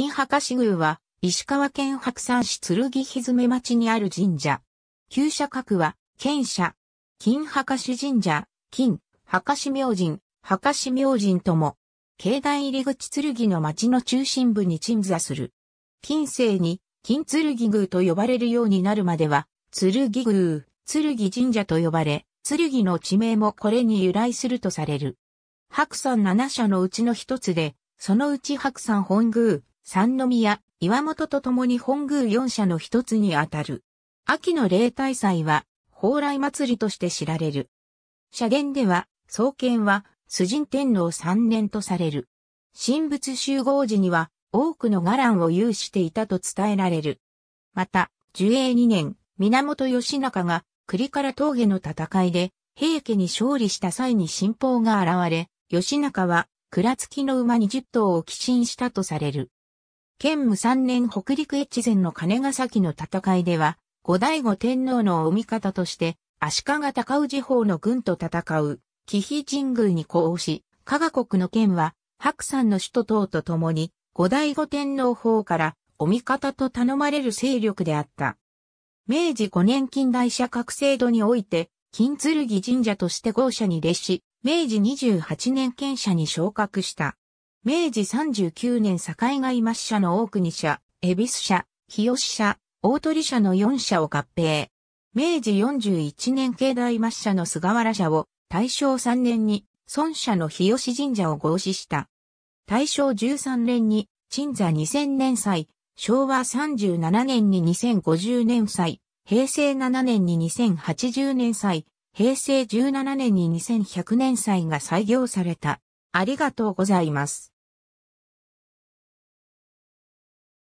金博士宮は、石川県白山市剣蹄町にある神社。旧社格は、県社、金博士神社、金、博士明神、博士明神とも、境内入り口剣の町の中心部に鎮座する。近世に、金剣宮と呼ばれるようになるまでは、剣宮、剣神社と呼ばれ、剣の地名もこれに由来するとされる。白山七社のうちの一つで、そのうち白山本宮、三宮、岩本と共に本宮四社の一つにあたる。秋の例大祭は、蓬莱祭りとして知られる。社殿では、創建は、崇神天皇三年とされる。神仏集合時には、多くの伽藍を有していたと伝えられる。また、寿永二年、源義仲が、栗から峠の戦いで、平家に勝利した際に神宝が現れ、義仲は、倉付きの馬二十頭を寄進したとされる。建武三年北陸越前の金ヶ崎の戦いでは、後醍醐天皇のお味方として、足利高氏方の軍と戦う、紀比神宮に呼応し、加賀国の県は、白山の首都等と共に、後醍醐天皇方から、お味方と頼まれる勢力であった。明治五年近代社格制度において、金剣神社として豪社に列し、明治28年県社に昇格した。明治39年境外抹社の大国社、恵比寿社、日吉社、大鳥社の4社を合併。明治41年境内抹社の菅原社を大正3年に孫社の日吉神社を合祀した。大正13年に鎮座2000年祭、昭和37年に2050年祭、平成7年に2080年祭、平成17年に2100年祭が採用された。ありがとうございます。